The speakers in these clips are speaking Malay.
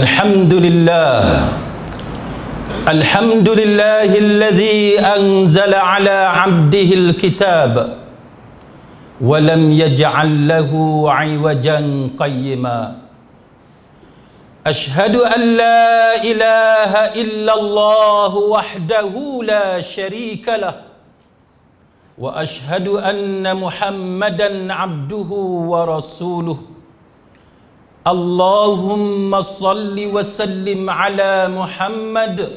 الحمد لله الحمد لله الذي انزل على عبده الكتاب ولم يجعل له عوجا قيما اشهد ان لا اله الا الله وحده لا شريك له واشهد ان محمدا عبده ورسوله اللهم صل وسلم على محمد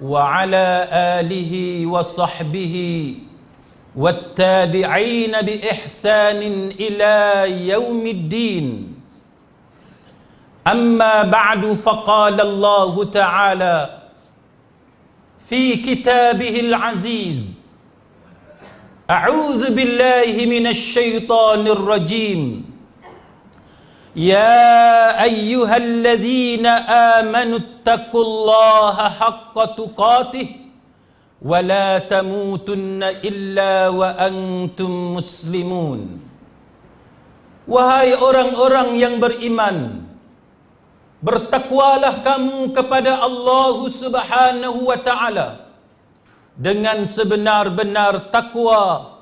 وعلى آله وصحبه والتابعين بإحسان إلى يوم الدين أما بعد فقال الله تعالى في كتابه العزيز أعوذ بالله من الشيطان الرجيم يا أيها الذين آمنوا اتقوا الله حق تقاته ولا تموتن إلا وأنتم مسلمون Wahai orang-orang yang beriman Bertakwalah kamu kepada Allah subhanahu wa ta'ala Dengan sebenar-benar takwa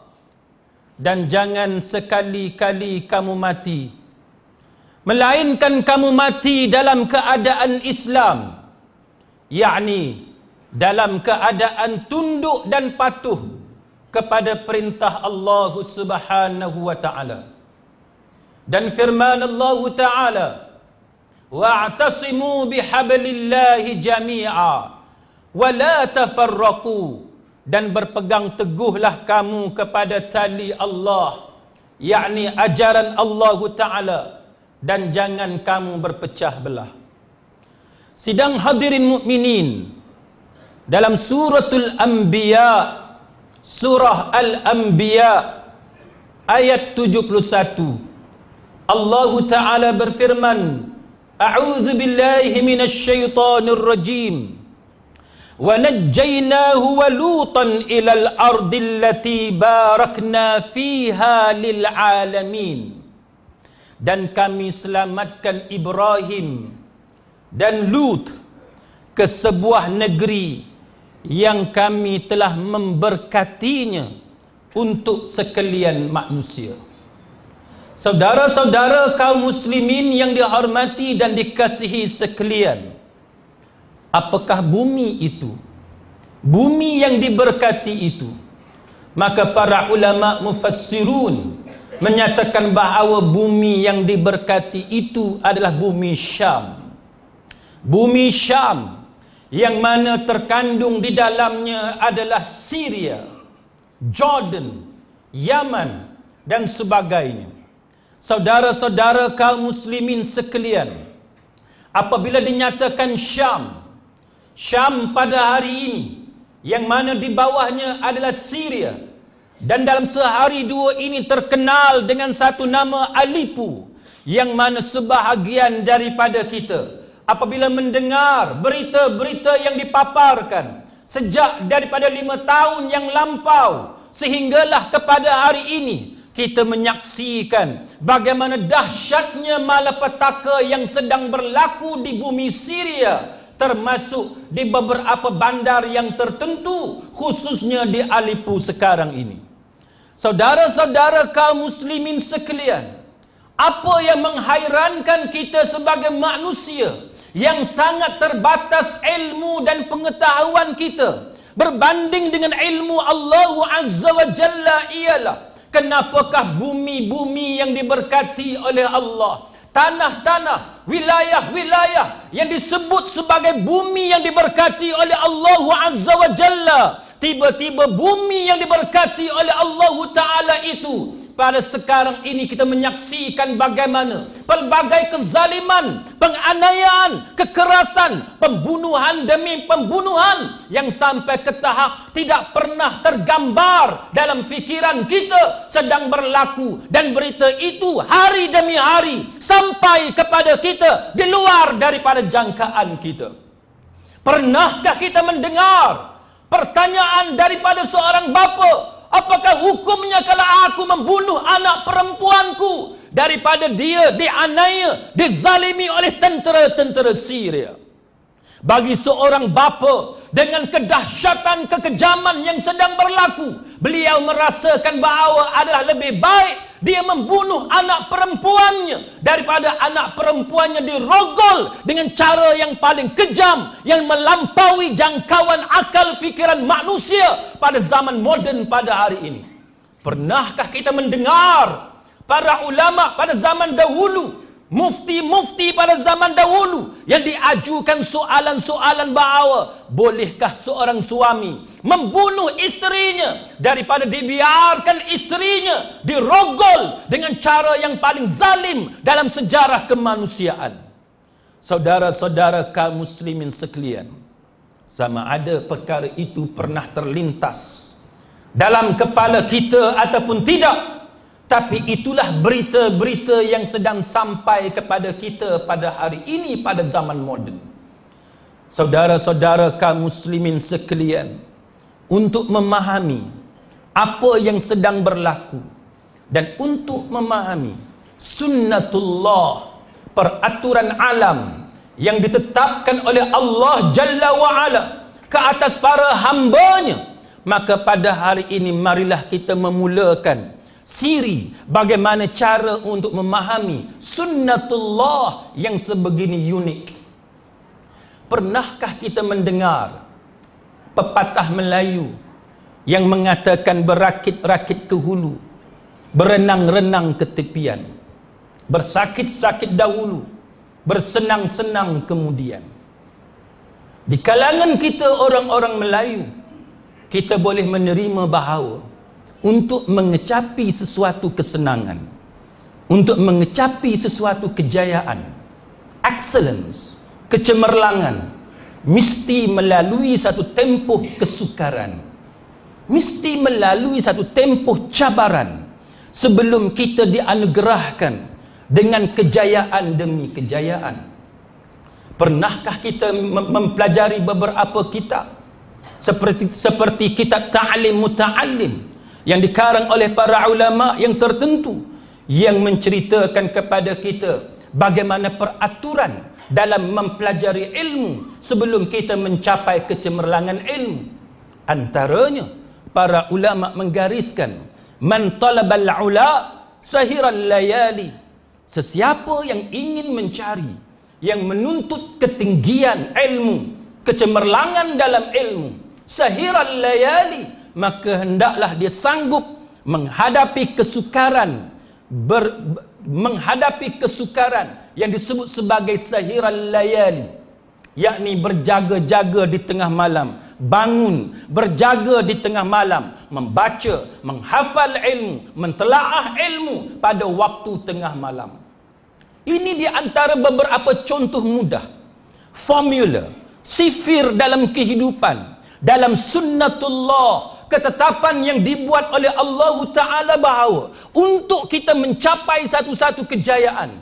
Dan jangan sekali-kali kamu mati melainkan kamu mati dalam keadaan Islam yakni dalam keadaan tunduk dan patuh kepada perintah Allah Subhanahu wa taala dan firman Allah taala wa'tasimu bihablillahi jami'a wa la tafarraqu dan berpegang teguhlah kamu kepada tali Allah yakni ajaran Allah taala dan jangan kamu berpecah belah. Sidang hadirin mukminin dalam suratul anbiya surah al-anbiya ayat 71 Allah taala berfirman A'udzu billahi minasy syaithanir rajim wa najjaynahu wa lutan ila al-ardi allati barakna fiha lil alamin dan kami selamatkan Ibrahim dan Lut ke sebuah negeri yang kami telah memberkatinya untuk sekalian manusia. Saudara-saudara kaum muslimin yang dihormati dan dikasihi sekalian. Apakah bumi itu? Bumi yang diberkati itu. Maka para ulama mufassirun menyatakan bahawa bumi yang diberkati itu adalah bumi Syam. Bumi Syam yang mana terkandung di dalamnya adalah Syria, Jordan, Yaman dan sebagainya. Saudara-saudara kaum muslimin sekalian, apabila dinyatakan Syam, Syam pada hari ini yang mana di bawahnya adalah Syria, dan dalam sehari dua ini terkenal dengan satu nama Alipu yang mana sebahagian daripada kita apabila mendengar berita-berita yang dipaparkan sejak daripada lima tahun yang lampau sehinggalah kepada hari ini kita menyaksikan bagaimana dahsyatnya malapetaka yang sedang berlaku di bumi Syria termasuk di beberapa bandar yang tertentu khususnya di Alipu sekarang ini. Saudara-saudara kaum muslimin sekalian, apa yang menghairankan kita sebagai manusia yang sangat terbatas ilmu dan pengetahuan kita berbanding dengan ilmu Allah Azza wa Jalla ialah kenapakah bumi-bumi yang diberkati oleh Allah tanah-tanah, wilayah-wilayah yang disebut sebagai bumi yang diberkati oleh Allah Azza wa Jalla tiba-tiba bumi yang diberkati oleh Allah Ta'ala itu pada sekarang ini kita menyaksikan bagaimana pelbagai kezaliman, penganiayaan, kekerasan, pembunuhan demi pembunuhan yang sampai ke tahap tidak pernah tergambar dalam fikiran kita sedang berlaku dan berita itu hari demi hari sampai kepada kita di luar daripada jangkaan kita. Pernahkah kita mendengar pertanyaan daripada seorang bapa apakah hukumnya kalau aku membunuh anak perempuanku daripada dia dianaya, dizalimi oleh tentera-tentera Syria bagi seorang bapa dengan kedahsyatan kekejaman yang sedang berlaku beliau merasakan bahawa adalah lebih baik dia membunuh anak perempuannya daripada anak perempuannya dirogol dengan cara yang paling kejam yang melampaui jangkauan akal fikiran manusia pada zaman moden pada hari ini pernahkah kita mendengar para ulama pada zaman dahulu mufti-mufti pada zaman dahulu yang diajukan soalan-soalan bahawa bolehkah seorang suami membunuh isterinya daripada dibiarkan isterinya dirogol dengan cara yang paling zalim dalam sejarah kemanusiaan. Saudara-saudara kaum muslimin sekalian, sama ada perkara itu pernah terlintas dalam kepala kita ataupun tidak, tapi itulah berita-berita yang sedang sampai kepada kita pada hari ini pada zaman moden. Saudara-saudara kaum muslimin sekalian, untuk memahami apa yang sedang berlaku dan untuk memahami sunnatullah peraturan alam yang ditetapkan oleh Allah Jalla wa Ala ke atas para hambanya maka pada hari ini marilah kita memulakan siri bagaimana cara untuk memahami sunnatullah yang sebegini unik. Pernahkah kita mendengar pepatah Melayu yang mengatakan berakit-rakit ke hulu, berenang-renang ke tepian, bersakit-sakit dahulu, bersenang-senang kemudian. Di kalangan kita orang-orang Melayu, kita boleh menerima bahawa untuk mengecapi sesuatu kesenangan untuk mengecapi sesuatu kejayaan excellence kecemerlangan mesti melalui satu tempoh kesukaran mesti melalui satu tempoh cabaran sebelum kita dianugerahkan dengan kejayaan demi kejayaan pernahkah kita mempelajari beberapa kitab seperti seperti kitab taalim mutaalim? yang dikarang oleh para ulama yang tertentu yang menceritakan kepada kita bagaimana peraturan dalam mempelajari ilmu sebelum kita mencapai kecemerlangan ilmu antaranya para ulama menggariskan man talabal ula sahiral layali sesiapa yang ingin mencari yang menuntut ketinggian ilmu kecemerlangan dalam ilmu sahiral layali maka hendaklah dia sanggup menghadapi kesukaran ber, menghadapi kesukaran yang disebut sebagai sahiral layan, yakni berjaga-jaga di tengah malam bangun berjaga di tengah malam membaca menghafal ilmu mentelaah ilmu pada waktu tengah malam ini di antara beberapa contoh mudah formula sifir dalam kehidupan dalam sunnatullah ketetapan yang dibuat oleh Allah Ta'ala bahawa untuk kita mencapai satu-satu kejayaan,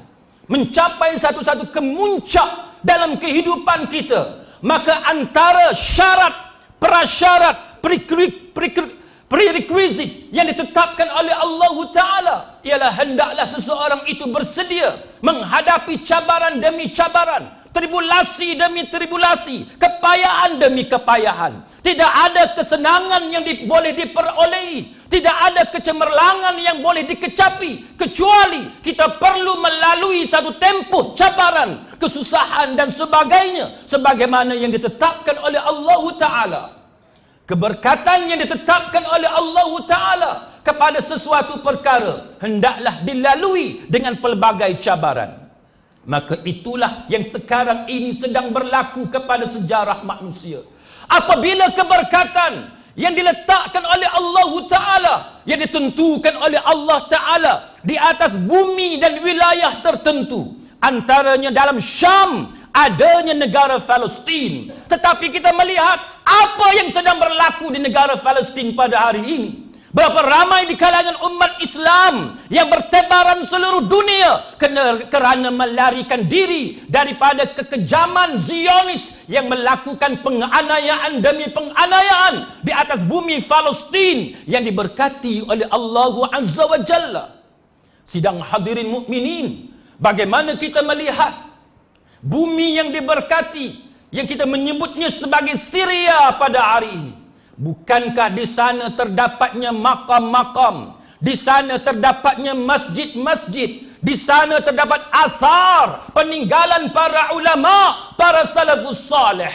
mencapai satu-satu kemuncak dalam kehidupan kita, maka antara syarat, prasyarat, prerequisite yang ditetapkan oleh Allah Ta'ala ialah hendaklah seseorang itu bersedia menghadapi cabaran demi cabaran, Tribulasi demi tribulasi. Kepayahan demi kepayahan. Tidak ada kesenangan yang di, boleh diperolehi. Tidak ada kecemerlangan yang boleh dikecapi. Kecuali kita perlu melalui satu tempoh cabaran, kesusahan dan sebagainya. Sebagaimana yang ditetapkan oleh Allah Ta'ala. Keberkatan yang ditetapkan oleh Allah Ta'ala kepada sesuatu perkara. Hendaklah dilalui dengan pelbagai cabaran. Maka itulah yang sekarang ini sedang berlaku kepada sejarah manusia. Apabila keberkatan yang diletakkan oleh Allah Ta'ala, yang ditentukan oleh Allah Ta'ala di atas bumi dan wilayah tertentu. Antaranya dalam Syam, adanya negara Palestin. Tetapi kita melihat apa yang sedang berlaku di negara Palestin pada hari ini. Berapa ramai di kalangan umat Islam yang bertebaran seluruh dunia kerana melarikan diri daripada kekejaman Zionis yang melakukan penganiayaan demi penganiayaan di atas bumi Palestin yang diberkati oleh Allah Azza wa Jalla. Sidang hadirin mukminin, bagaimana kita melihat bumi yang diberkati yang kita menyebutnya sebagai Syria pada hari ini? Bukankah di sana terdapatnya makam-makam? Di sana terdapatnya masjid-masjid? Di sana terdapat asar peninggalan para ulama, para salafus salih.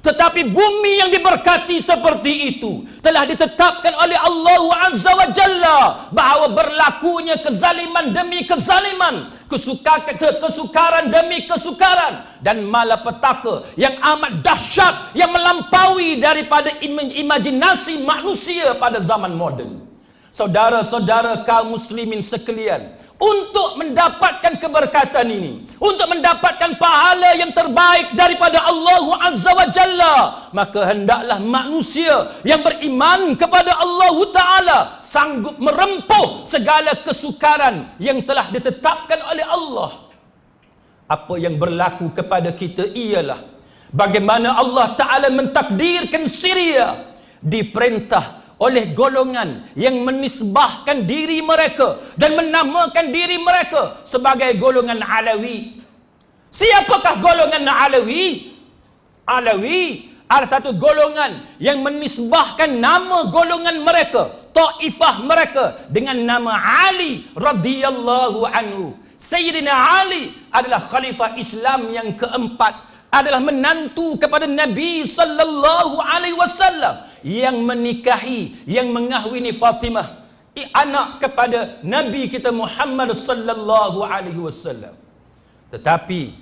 Tetapi bumi yang diberkati seperti itu telah ditetapkan oleh Allah Azza wa Jalla bahawa berlakunya kezaliman demi kezaliman kesukaran, kesukaran demi kesukaran dan malapetaka yang amat dahsyat yang melampaui daripada imajinasi manusia pada zaman moden. Saudara-saudara kaum muslimin sekalian, untuk mendapatkan keberkatan ini untuk mendapatkan pahala yang terbaik daripada Allah Azza wa Jalla maka hendaklah manusia yang beriman kepada Allah Taala sanggup merempuh segala kesukaran yang telah ditetapkan oleh Allah apa yang berlaku kepada kita ialah bagaimana Allah Taala mentakdirkan Syria diperintah oleh golongan yang menisbahkan diri mereka dan menamakan diri mereka sebagai golongan Alawi. Siapakah golongan Alawi? Alawi adalah satu golongan yang menisbahkan nama golongan mereka, taifah mereka dengan nama Ali radhiyallahu anhu. Sayyidina Ali adalah khalifah Islam yang keempat adalah menantu kepada Nabi sallallahu alaihi wasallam yang menikahi yang mengahwini Fatimah anak kepada nabi kita Muhammad sallallahu alaihi wasallam tetapi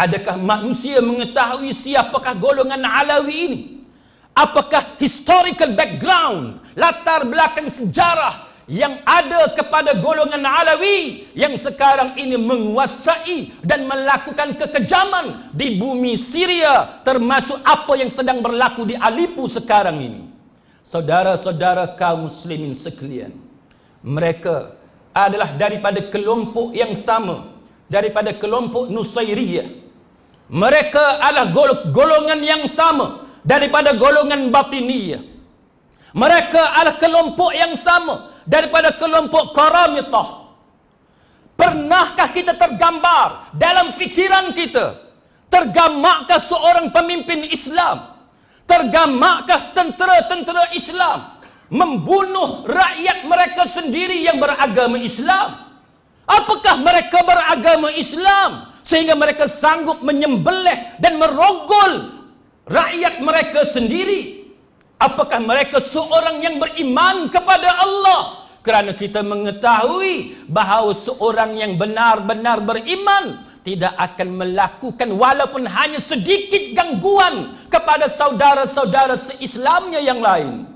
adakah manusia mengetahui siapakah golongan alawi ini apakah historical background latar belakang sejarah yang ada kepada golongan Alawi yang sekarang ini menguasai dan melakukan kekejaman di bumi Syria termasuk apa yang sedang berlaku di Alipu sekarang ini. Saudara-saudara kaum muslimin sekalian, mereka adalah daripada kelompok yang sama daripada kelompok Nusairiyah. Mereka adalah golongan yang sama daripada golongan Batiniyah. Mereka adalah kelompok yang sama daripada kelompok karamitah pernahkah kita tergambar dalam fikiran kita tergamakkah seorang pemimpin Islam tergamakkah tentera-tentera Islam membunuh rakyat mereka sendiri yang beragama Islam apakah mereka beragama Islam sehingga mereka sanggup menyembelih dan merogol rakyat mereka sendiri Apakah mereka seorang yang beriman kepada Allah? Kerana kita mengetahui bahawa seorang yang benar-benar beriman tidak akan melakukan walaupun hanya sedikit gangguan kepada saudara-saudara se-Islamnya yang lain.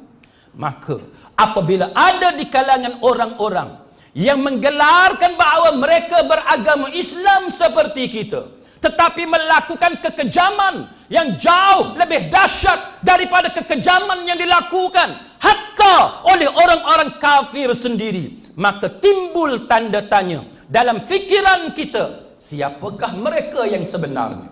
Maka apabila ada di kalangan orang-orang yang menggelarkan bahawa mereka beragama Islam seperti kita, tetapi melakukan kekejaman yang jauh lebih dahsyat daripada kekejaman yang dilakukan hatta oleh orang-orang kafir sendiri maka timbul tanda tanya dalam fikiran kita siapakah mereka yang sebenarnya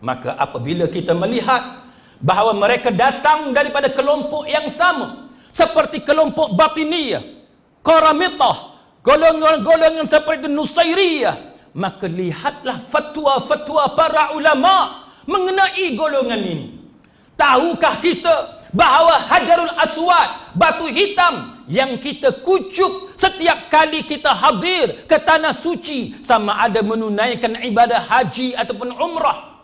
maka apabila kita melihat bahawa mereka datang daripada kelompok yang sama seperti kelompok batiniyah qaramithah golongan-golongan seperti nusairiyah maka lihatlah fatwa-fatwa para ulama mengenai golongan ini. Tahukah kita bahawa Hajarul Aswad, batu hitam yang kita kucuk setiap kali kita hadir ke tanah suci sama ada menunaikan ibadah haji ataupun umrah.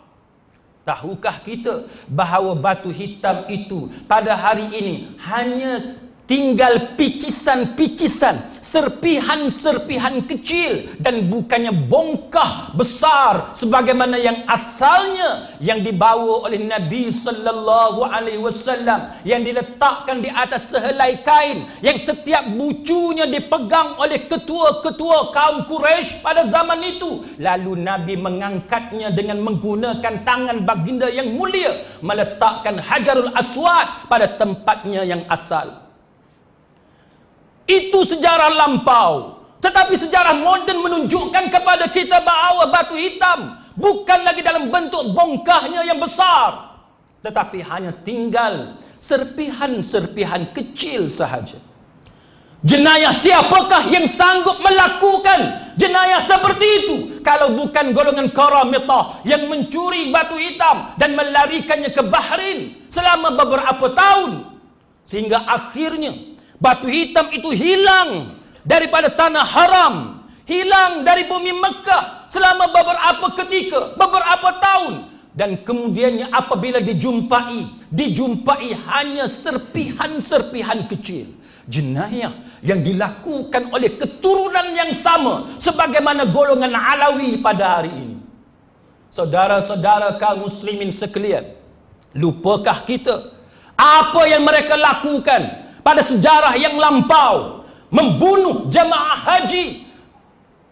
Tahukah kita bahawa batu hitam itu pada hari ini hanya tinggal picisan-picisan serpihan-serpihan kecil dan bukannya bongkah besar sebagaimana yang asalnya yang dibawa oleh Nabi sallallahu alaihi wasallam yang diletakkan di atas sehelai kain yang setiap bucunya dipegang oleh ketua-ketua kaum Quraisy pada zaman itu lalu Nabi mengangkatnya dengan menggunakan tangan baginda yang mulia meletakkan Hajarul Aswad pada tempatnya yang asal itu sejarah lampau. Tetapi sejarah moden menunjukkan kepada kita bahawa batu hitam bukan lagi dalam bentuk bongkahnya yang besar. Tetapi hanya tinggal serpihan-serpihan kecil sahaja. Jenayah siapakah yang sanggup melakukan jenayah seperti itu? Kalau bukan golongan karamitah yang mencuri batu hitam dan melarikannya ke Bahrain selama beberapa tahun. Sehingga akhirnya Batu hitam itu hilang daripada tanah haram. Hilang dari bumi Mekah selama beberapa ketika, beberapa tahun. Dan kemudiannya apabila dijumpai, dijumpai hanya serpihan-serpihan kecil. Jenayah yang dilakukan oleh keturunan yang sama sebagaimana golongan Alawi pada hari ini. Saudara-saudara kaum muslimin sekalian, lupakah kita apa yang mereka lakukan? pada sejarah yang lampau membunuh jemaah haji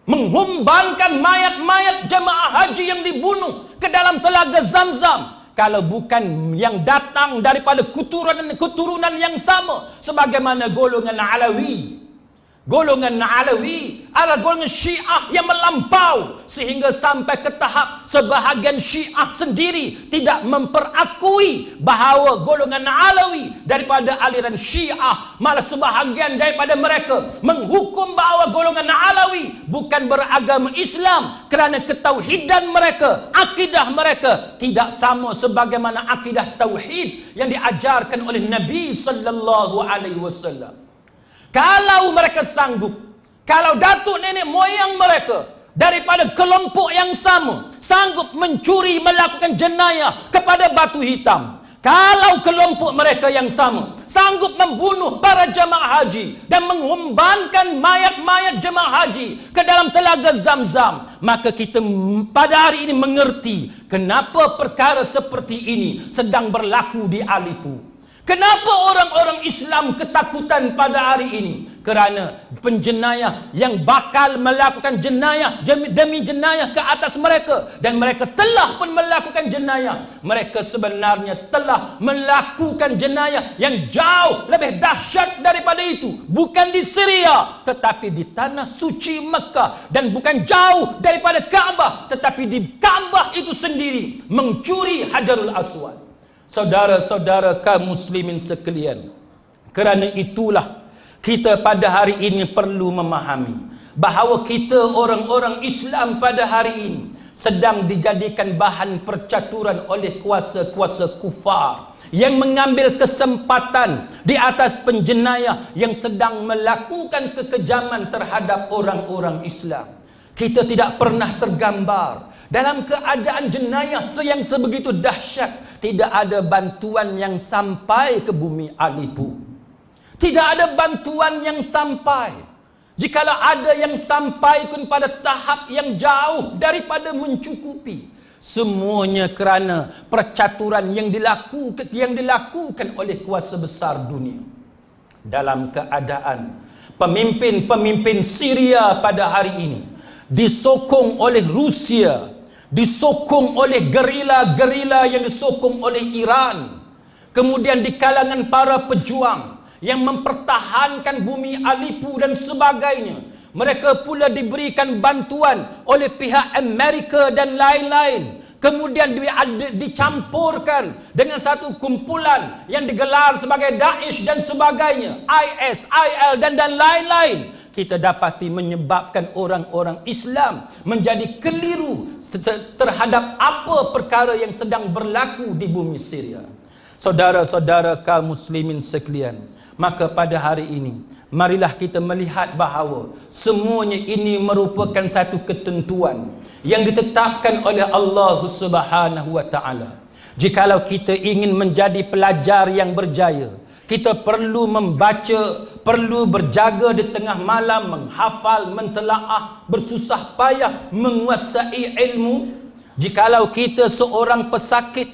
mengumbangkan mayat-mayat jemaah haji yang dibunuh ke dalam telaga zam-zam kalau bukan yang datang daripada keturunan-keturunan yang sama sebagaimana golongan Alawi golongan Alawi adalah golongan Syiah yang melampau sehingga sampai ke tahap sebahagian Syiah sendiri tidak memperakui bahawa golongan Alawi daripada aliran Syiah malah sebahagian daripada mereka menghukum bahawa golongan Alawi bukan beragama Islam kerana ketauhidan mereka akidah mereka tidak sama sebagaimana akidah tauhid yang diajarkan oleh Nabi sallallahu alaihi wasallam kalau mereka sanggup, kalau datuk nenek moyang mereka daripada kelompok yang sama sanggup mencuri melakukan jenayah kepada batu hitam. Kalau kelompok mereka yang sama sanggup membunuh para jemaah haji dan mengumbankan mayat-mayat jemaah haji ke dalam telaga zam-zam. Maka kita pada hari ini mengerti kenapa perkara seperti ini sedang berlaku di Alipur. Kenapa orang-orang Islam ketakutan pada hari ini? Kerana penjenayah yang bakal melakukan jenayah demi jenayah ke atas mereka. Dan mereka telah pun melakukan jenayah. Mereka sebenarnya telah melakukan jenayah yang jauh lebih dahsyat daripada itu. Bukan di Syria tetapi di tanah suci Mekah. Dan bukan jauh daripada Kaabah tetapi di Kaabah itu sendiri. Mencuri Hajarul Aswad saudara-saudara kaum muslimin sekalian. Kerana itulah kita pada hari ini perlu memahami bahawa kita orang-orang Islam pada hari ini sedang dijadikan bahan percaturan oleh kuasa-kuasa kufar yang mengambil kesempatan di atas penjenayah yang sedang melakukan kekejaman terhadap orang-orang Islam. Kita tidak pernah tergambar dalam keadaan jenayah yang sebegitu dahsyat, tidak ada bantuan yang sampai ke bumi Alipu. Tidak ada bantuan yang sampai. Jikalau ada yang sampai pun pada tahap yang jauh daripada mencukupi. Semuanya kerana percaturan yang dilakukan, yang dilakukan oleh kuasa besar dunia. Dalam keadaan pemimpin-pemimpin Syria pada hari ini disokong oleh Rusia disokong oleh gerila-gerila yang disokong oleh Iran kemudian di kalangan para pejuang yang mempertahankan bumi Alipu dan sebagainya mereka pula diberikan bantuan oleh pihak Amerika dan lain-lain kemudian dicampurkan dengan satu kumpulan yang digelar sebagai Daesh dan sebagainya IS, IL dan dan lain-lain kita dapati menyebabkan orang-orang Islam menjadi keliru terhadap apa perkara yang sedang berlaku di bumi Syria. Saudara-saudara kaum muslimin sekalian, maka pada hari ini marilah kita melihat bahawa semuanya ini merupakan satu ketentuan yang ditetapkan oleh Allah Subhanahu wa taala. Jikalau kita ingin menjadi pelajar yang berjaya, kita perlu membaca, perlu berjaga di tengah malam, menghafal, mentelaah, bersusah payah menguasai ilmu. Jikalau kita seorang pesakit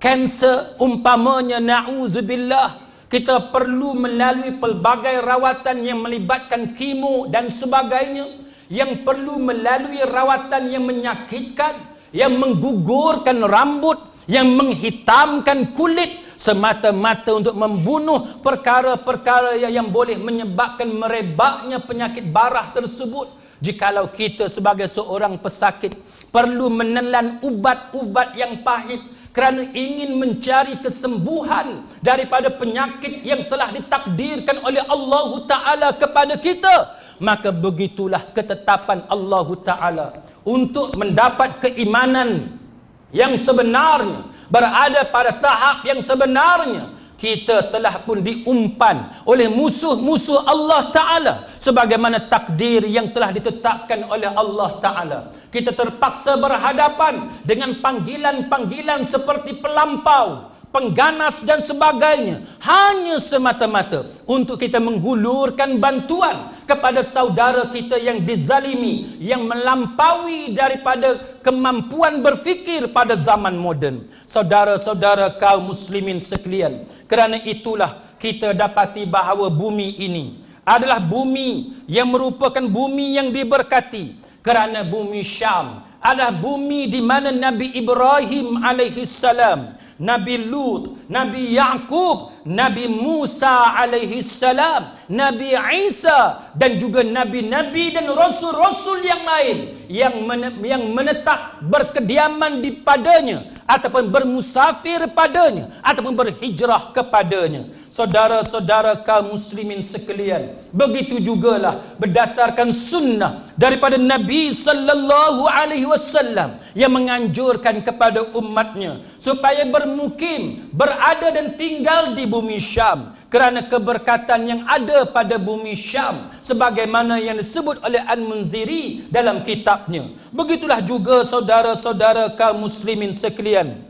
kanser umpamanya naudzubillah, kita perlu melalui pelbagai rawatan yang melibatkan kimu dan sebagainya yang perlu melalui rawatan yang menyakitkan, yang menggugurkan rambut, yang menghitamkan kulit, semata-mata untuk membunuh perkara-perkara yang boleh menyebabkan merebaknya penyakit barah tersebut jikalau kita sebagai seorang pesakit perlu menelan ubat-ubat yang pahit kerana ingin mencari kesembuhan daripada penyakit yang telah ditakdirkan oleh Allah Ta'ala kepada kita maka begitulah ketetapan Allah Ta'ala untuk mendapat keimanan yang sebenarnya berada pada tahap yang sebenarnya kita telah pun diumpan oleh musuh-musuh Allah Ta'ala sebagaimana takdir yang telah ditetapkan oleh Allah Ta'ala kita terpaksa berhadapan dengan panggilan-panggilan seperti pelampau pengganas dan sebagainya hanya semata-mata untuk kita menghulurkan bantuan kepada saudara kita yang dizalimi yang melampaui daripada kemampuan berfikir pada zaman moden saudara-saudara kaum muslimin sekalian kerana itulah kita dapati bahawa bumi ini adalah bumi yang merupakan bumi yang diberkati kerana bumi Syam adalah bumi di mana Nabi Ibrahim alaihi salam Nabi Lut, Nabi Yaqub, Nabi Musa alaihi salam, Nabi Isa dan juga nabi-nabi dan rasul-rasul yang lain yang men- menetap berkediaman di padanya ataupun bermusafir padanya ataupun berhijrah kepadanya saudara-saudara kaum muslimin sekalian begitu jugalah berdasarkan sunnah daripada Nabi sallallahu alaihi wasallam yang menganjurkan kepada umatnya supaya bermukim berada dan tinggal di bumi Syam kerana keberkatan yang ada pada bumi Syam sebagaimana yang disebut oleh An-Munziri dalam kitabnya begitulah juga saudara-saudara kaum muslimin sekalian kemudian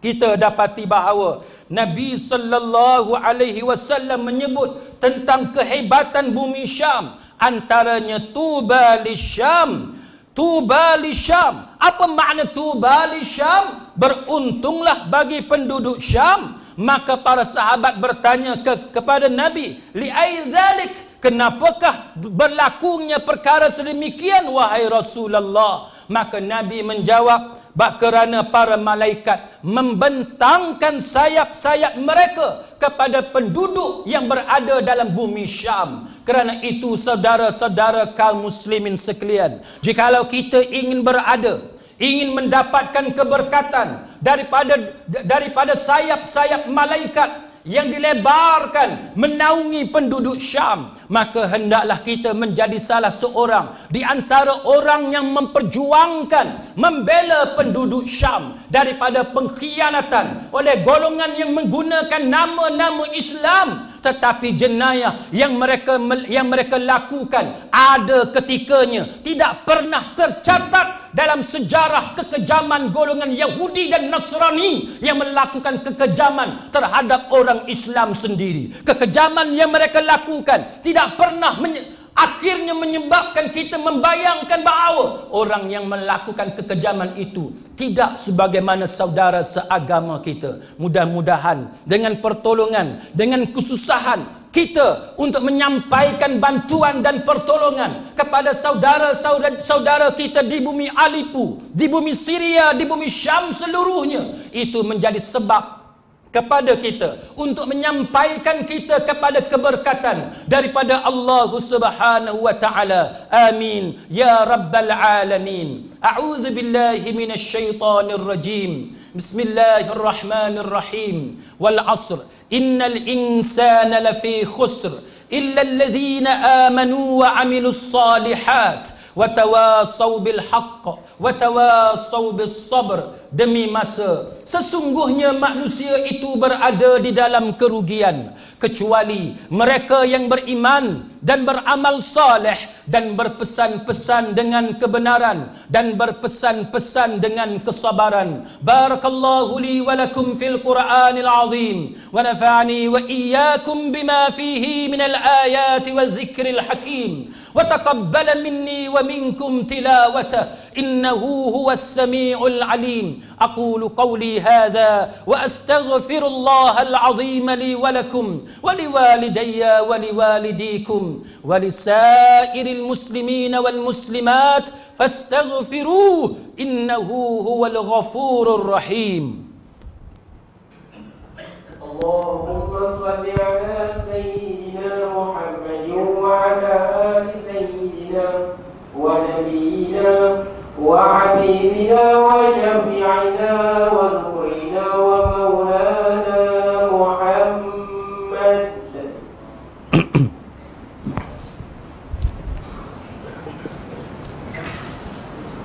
kita dapati bahawa Nabi sallallahu alaihi wasallam menyebut tentang kehebatan bumi Syam antaranya tuba li Syam tuba li Syam apa makna tuba li Syam beruntunglah bagi penduduk Syam maka para sahabat bertanya ke, kepada Nabi li aizalik kenapakah berlakunya perkara sedemikian wahai Rasulullah Maka Nabi menjawab, bak kerana para malaikat membentangkan sayap-sayap mereka kepada penduduk yang berada dalam bumi Syam. Kerana itu saudara-saudara kaum muslimin sekalian, jikalau kita ingin berada ingin mendapatkan keberkatan daripada daripada sayap-sayap malaikat yang dilebarkan menaungi penduduk Syam maka hendaklah kita menjadi salah seorang di antara orang yang memperjuangkan membela penduduk Syam daripada pengkhianatan oleh golongan yang menggunakan nama-nama Islam tetapi jenayah yang mereka yang mereka lakukan ada ketikanya tidak pernah tercatat dalam sejarah kekejaman golongan Yahudi dan Nasrani yang melakukan kekejaman terhadap orang Islam sendiri. Kekejaman yang mereka lakukan tidak pernah menye- akhirnya menyebabkan kita membayangkan bahawa orang yang melakukan kekejaman itu tidak sebagaimana saudara seagama kita. Mudah-mudahan dengan pertolongan, dengan kesusahan kita untuk menyampaikan bantuan dan pertolongan kepada saudara-saudara kita di bumi Alipu, di bumi Syria, di bumi Syam seluruhnya. Itu menjadi sebab kepada kita untuk menyampaikan kita kepada keberkatan daripada Allah Subhanahu wa taala. Amin ya rabbal alamin. A'udzu billahi minasyaitonir rajim. Bismillahirrahmanirrahim. Wal 'asr. Innal insana lafi khusr illa alladhina amanu wa 'amilus salihat wa tawassaw bil haqq wa tawassaw bis sabr demi masa Sesungguhnya manusia itu berada di dalam kerugian kecuali mereka yang beriman dan beramal soleh dan berpesan-pesan dengan kebenaran dan berpesan-pesan dengan kesabaran. Barakallahu li wa fil Qur'anil azim wa nafa'ani wa iyyakum bima fihi min al-ayat wa zikril hakim wa taqabbala minni wa minkum tilawata innahu huwas samiul alim. Aqulu qawli هذا واستغفر الله العظيم لي ولكم ولوالدي ولوالديكم ولسائر المسلمين والمسلمات فاستغفروه انه هو الغفور الرحيم اللهم صل على سيدنا محمد وعلى ال سيدنا ونبينا وعبيدنا وشفيعنا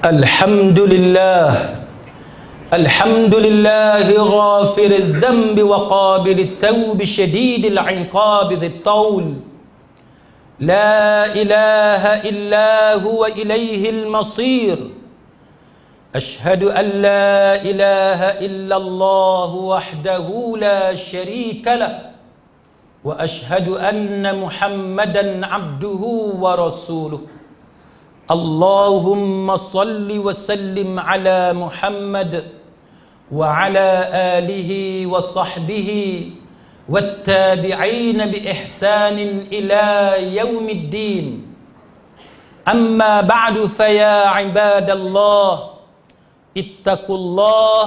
الحمد لله الحمد لله غافر الذنب وقابل التوب شديد العنقاب ذي الطول لا إله إلا هو إليه المصير أشهد أن لا إله إلا الله وحده لا شريك له وأشهد أن محمدا عبده ورسوله اللهم صل وسلم على محمد وعلى آله وصحبه والتابعين بإحسان إلى يوم الدين أما بعد فيا عباد الله اتقوا الله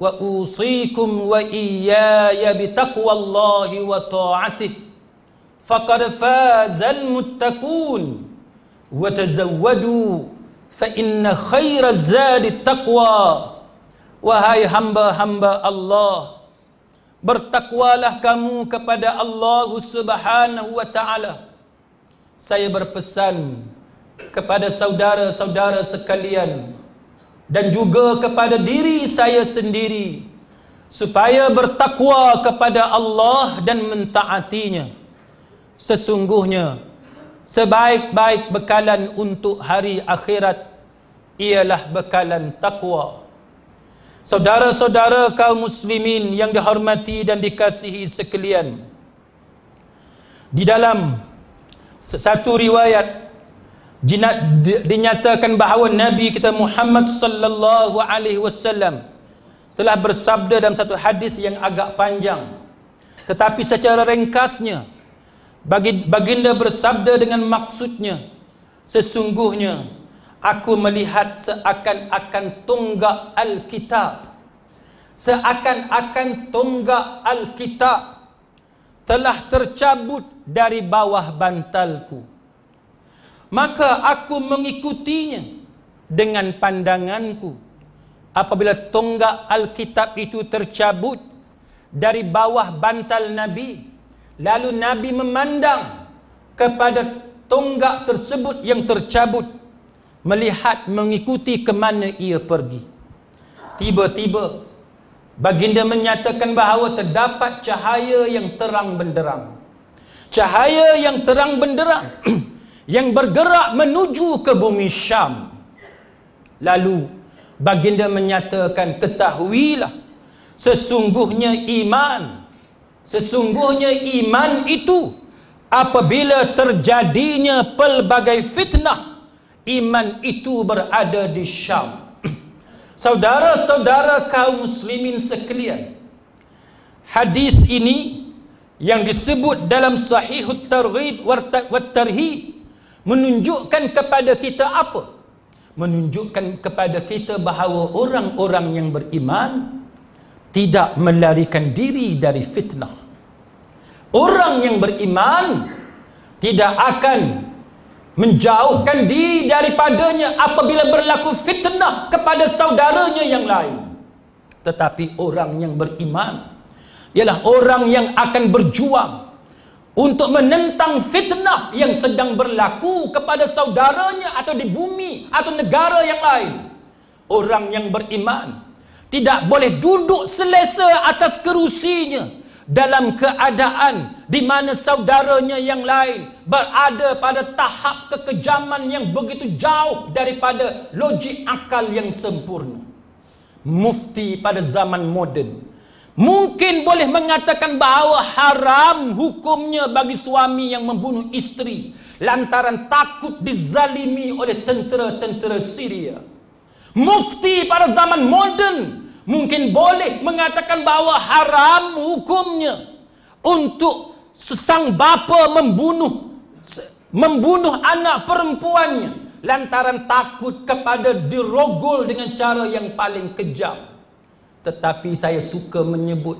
وأوصيكم وإياي بتقوى الله وطاعته فقد فاز المتقون وتزودوا فإن خير الزاد التقوى وهاي همبا همبا الله Bertakwalah kamu kepada Allah subhanahu wa ta'ala Saya berpesan kepada saudara-saudara sekalian Dan juga kepada diri saya sendiri Supaya bertakwa kepada Allah dan mentaatinya Sesungguhnya sebaik-baik bekalan untuk hari akhirat ialah bekalan takwa. Saudara-saudara kaum muslimin yang dihormati dan dikasihi sekalian. Di dalam satu riwayat jinat dinyatakan bahawa Nabi kita Muhammad sallallahu alaihi wasallam telah bersabda dalam satu hadis yang agak panjang tetapi secara ringkasnya Baginda bersabda dengan maksudnya Sesungguhnya Aku melihat seakan-akan tonggak Alkitab Seakan-akan tonggak Alkitab Telah tercabut dari bawah bantalku Maka aku mengikutinya Dengan pandanganku Apabila tonggak Alkitab itu tercabut Dari bawah bantal Nabi Nabi Lalu Nabi memandang kepada tonggak tersebut yang tercabut melihat mengikuti ke mana ia pergi. Tiba-tiba baginda menyatakan bahawa terdapat cahaya yang terang benderang. Cahaya yang terang benderang yang bergerak menuju ke bumi Syam. Lalu baginda menyatakan ketahuilah sesungguhnya iman Sesungguhnya iman itu apabila terjadinya pelbagai fitnah iman itu berada di Syam. Saudara-saudara kaum muslimin sekalian. Hadis ini yang disebut dalam Sahih At-Targhib wat menunjukkan kepada kita apa? Menunjukkan kepada kita bahawa orang-orang yang beriman tidak melarikan diri dari fitnah. Orang yang beriman tidak akan menjauhkan diri daripadanya apabila berlaku fitnah kepada saudaranya yang lain. Tetapi orang yang beriman ialah orang yang akan berjuang untuk menentang fitnah yang sedang berlaku kepada saudaranya atau di bumi atau negara yang lain. Orang yang beriman tidak boleh duduk selesa atas kerusinya dalam keadaan di mana saudaranya yang lain berada pada tahap kekejaman yang begitu jauh daripada logik akal yang sempurna. Mufti pada zaman moden mungkin boleh mengatakan bahawa haram hukumnya bagi suami yang membunuh isteri lantaran takut dizalimi oleh tentera-tentera Syria. Mufti pada zaman moden mungkin boleh mengatakan bahawa haram hukumnya untuk sesang bapa membunuh membunuh anak perempuannya lantaran takut kepada dirogol dengan cara yang paling kejam tetapi saya suka menyebut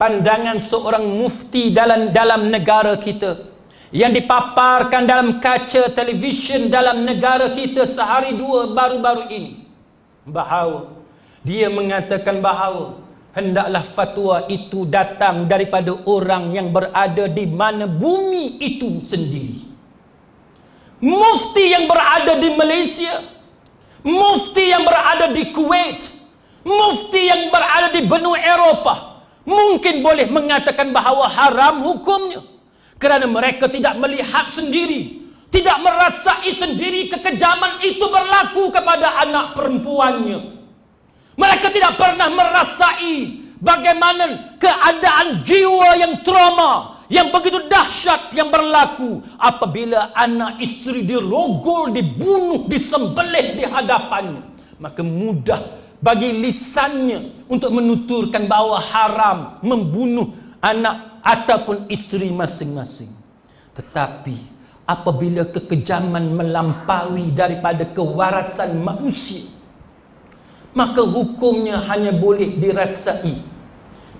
pandangan seorang mufti dalam dalam negara kita yang dipaparkan dalam kaca televisyen dalam negara kita sehari dua baru-baru ini bahawa dia mengatakan bahawa hendaklah fatwa itu datang daripada orang yang berada di mana bumi itu sendiri. Mufti yang berada di Malaysia, mufti yang berada di Kuwait, mufti yang berada di benua Eropah mungkin boleh mengatakan bahawa haram hukumnya kerana mereka tidak melihat sendiri, tidak merasai sendiri kekejaman itu berlaku kepada anak perempuannya. Mereka tidak pernah merasai bagaimana keadaan jiwa yang trauma, yang begitu dahsyat yang berlaku apabila anak isteri dirogol, dibunuh, disembelih di hadapannya. Maka mudah bagi lisannya untuk menuturkan bahawa haram membunuh anak ataupun isteri masing-masing. Tetapi apabila kekejaman melampaui daripada kewarasan manusia, maka hukumnya hanya boleh dirasai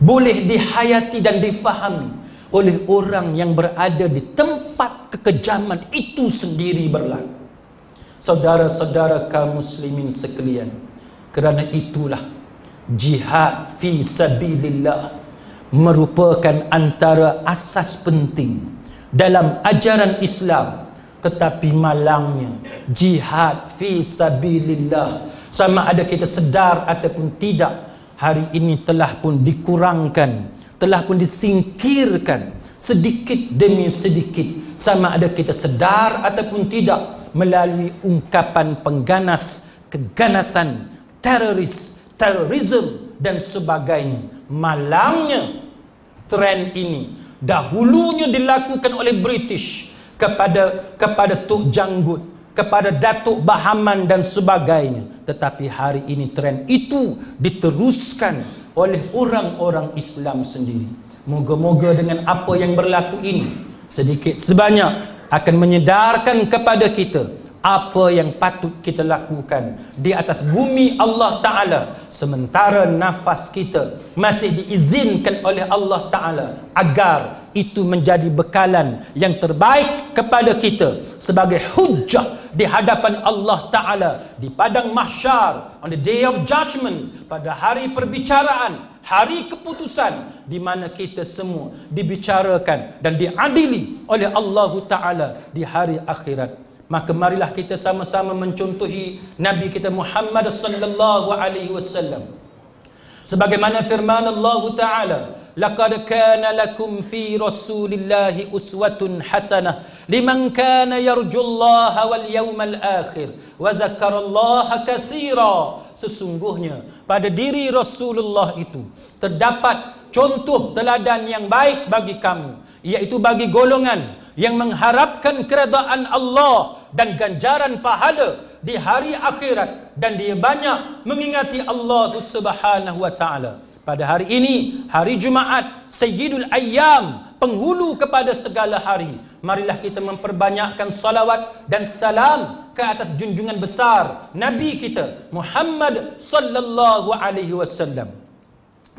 boleh dihayati dan difahami oleh orang yang berada di tempat kekejaman itu sendiri berlaku saudara-saudara kaum muslimin sekalian kerana itulah jihad fi sabilillah merupakan antara asas penting dalam ajaran Islam tetapi malangnya jihad fi sabilillah sama ada kita sedar ataupun tidak hari ini telah pun dikurangkan telah pun disingkirkan sedikit demi sedikit sama ada kita sedar ataupun tidak melalui ungkapan pengganas keganasan teroris terorisme dan sebagainya malangnya trend ini dahulunya dilakukan oleh British kepada kepada Tuk Janggut kepada Datuk Bahaman dan sebagainya tetapi hari ini tren itu diteruskan oleh orang-orang Islam sendiri. Moga-moga dengan apa yang berlaku ini sedikit sebanyak akan menyedarkan kepada kita apa yang patut kita lakukan di atas bumi Allah Taala sementara nafas kita masih diizinkan oleh Allah Taala agar itu menjadi bekalan yang terbaik kepada kita sebagai hujah di hadapan Allah Ta'ala di padang mahsyar on the day of judgment pada hari perbicaraan hari keputusan di mana kita semua dibicarakan dan diadili oleh Allah Ta'ala di hari akhirat maka marilah kita sama-sama mencontohi Nabi kita Muhammad sallallahu alaihi wasallam sebagaimana firman Allah Ta'ala لقد كان لكم في رسول الله أسوة حسنة لمن كان يرجو الله واليوم الآخر وذكر الله كثيرا sesungguhnya pada diri Rasulullah itu terdapat contoh teladan yang baik bagi kamu iaitu bagi golongan yang mengharapkan keredaan Allah dan ganjaran pahala di hari akhirat dan dia banyak mengingati Allah Subhanahu wa taala pada hari ini hari Jumaat Sayyidul Ayyam penghulu kepada segala hari marilah kita memperbanyakkan salawat dan salam ke atas junjungan besar nabi kita Muhammad sallallahu alaihi wasallam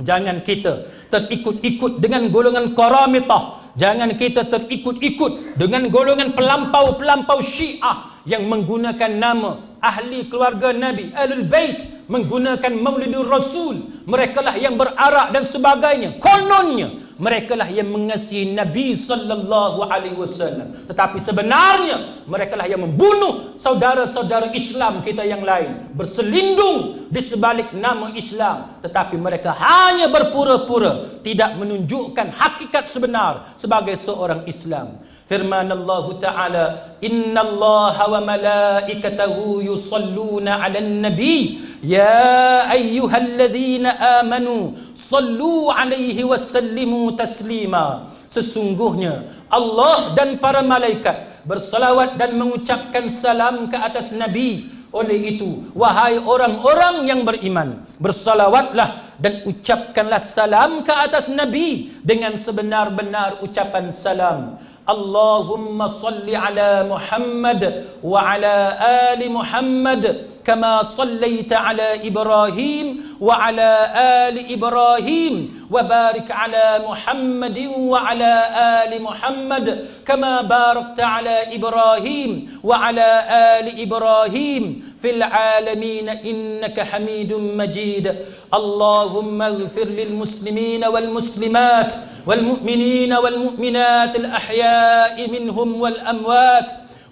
jangan kita terikut-ikut dengan golongan qaramithah jangan kita terikut-ikut dengan golongan pelampau-pelampau syiah yang menggunakan nama ahli keluarga Nabi Alul Bait menggunakan Maulidur Rasul mereka lah yang berarak dan sebagainya kononnya mereka lah yang mengasihi Nabi sallallahu alaihi wasallam tetapi sebenarnya mereka lah yang membunuh saudara-saudara Islam kita yang lain berselindung di sebalik nama Islam tetapi mereka hanya berpura-pura tidak menunjukkan hakikat sebenar sebagai seorang Islam firman Allah Ta'ala Inna Allah wa malaikatahu yusalluna ala nabi Ya ayyuhal ladhina amanu Sallu alaihi wa sallimu taslima Sesungguhnya Allah dan para malaikat Bersalawat dan mengucapkan salam ke atas Nabi Oleh itu Wahai orang-orang yang beriman Bersalawatlah dan ucapkanlah salam ke atas Nabi Dengan sebenar-benar ucapan salam اللهم صل على محمد وعلى آل محمد كما صليت على إبراهيم وعلى آل إبراهيم وبارك على محمد وعلى آل محمد كما باركت على إبراهيم وعلى آل إبراهيم في العالمين إنك حميد مجيد اللهم اغفر للمسلمين والمسلمات والمؤمنين والمؤمنات الأحياء منهم والأموات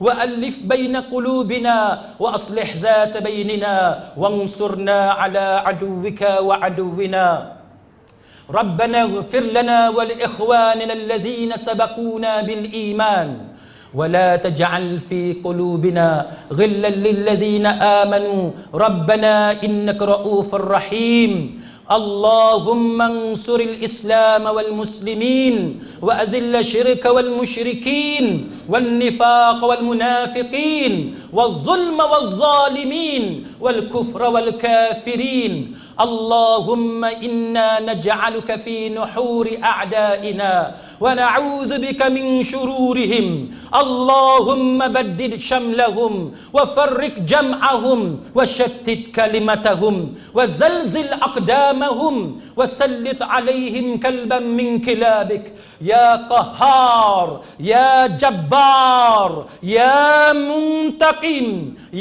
وألف بين قلوبنا وأصلح ذات بيننا وانصرنا على عدوك وعدونا ربنا اغفر لنا ولإخواننا الذين سبقونا بالإيمان ولا تجعل في قلوبنا غلا للذين آمنوا ربنا إنك رؤوف رحيم اللهم انصر الإسلام والمسلمين وأذل الشرك والمشركين والنفاق والمنافقين والظلم والظالمين والكفر والكافرين اللهم إنا نجعلك في نحور أعدائنا ونعوذ بك من شرورهم اللهم بدد شملهم وفرق جمعهم وشتت كلمتهم وزلزل أقدامهم وسلط عليهم كلبا من كلابك يا قهار يا جبار يا منتقم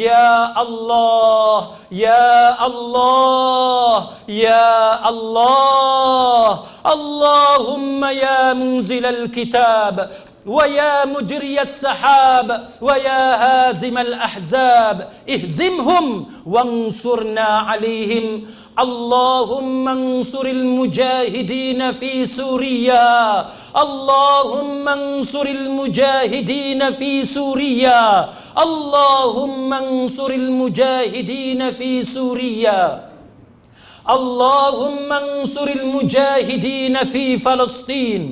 يا الله يا الله يا الله اللهم يا منزل الكتاب ويا مجري السحاب ويا هازم الأحزاب اهزمهم وانصرنا عليهم اللهم انصر المجاهدين في سوريا اللهم انصر المجاهدين في سوريا اللهم انصر المجاهدين في سوريا اللهم انصر المجاهدين في فلسطين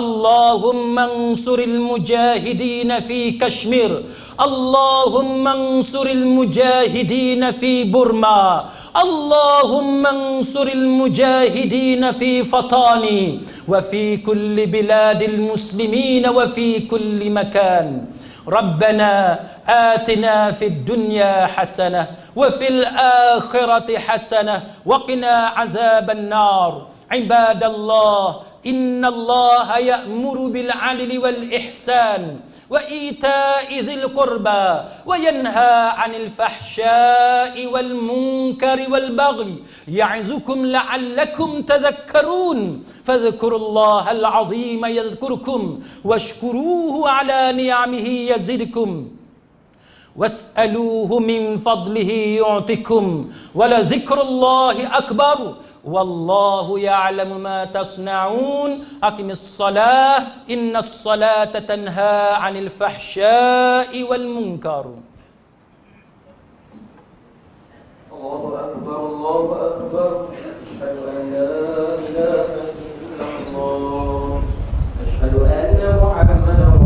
اللهم انصر المجاهدين في كشمير اللهم انصر المجاهدين في بورما اللهم انصر المجاهدين في فطاني وفي كل بلاد المسلمين وفي كل مكان ربنا آتنا في الدنيا حسنة وفي الآخرة حسنة وقنا عذاب النار عباد الله إن الله يأمر بالعدل والإحسان وإيتاء ذي القربى وينهى عن الفحشاء والمنكر والبغي يعظكم لعلكم تذكرون فاذكروا الله العظيم يذكركم واشكروه على نعمه يزدكم واسألوه من فضله يعطكم ولذكر الله أكبر والله يعلم ما تصنعون أقم الصلاة إن الصلاة تنهى عن الفحشاء والمنكر الله أكبر الله أكبر أشهد أن لا إله إلا الله أشهد أن محمدا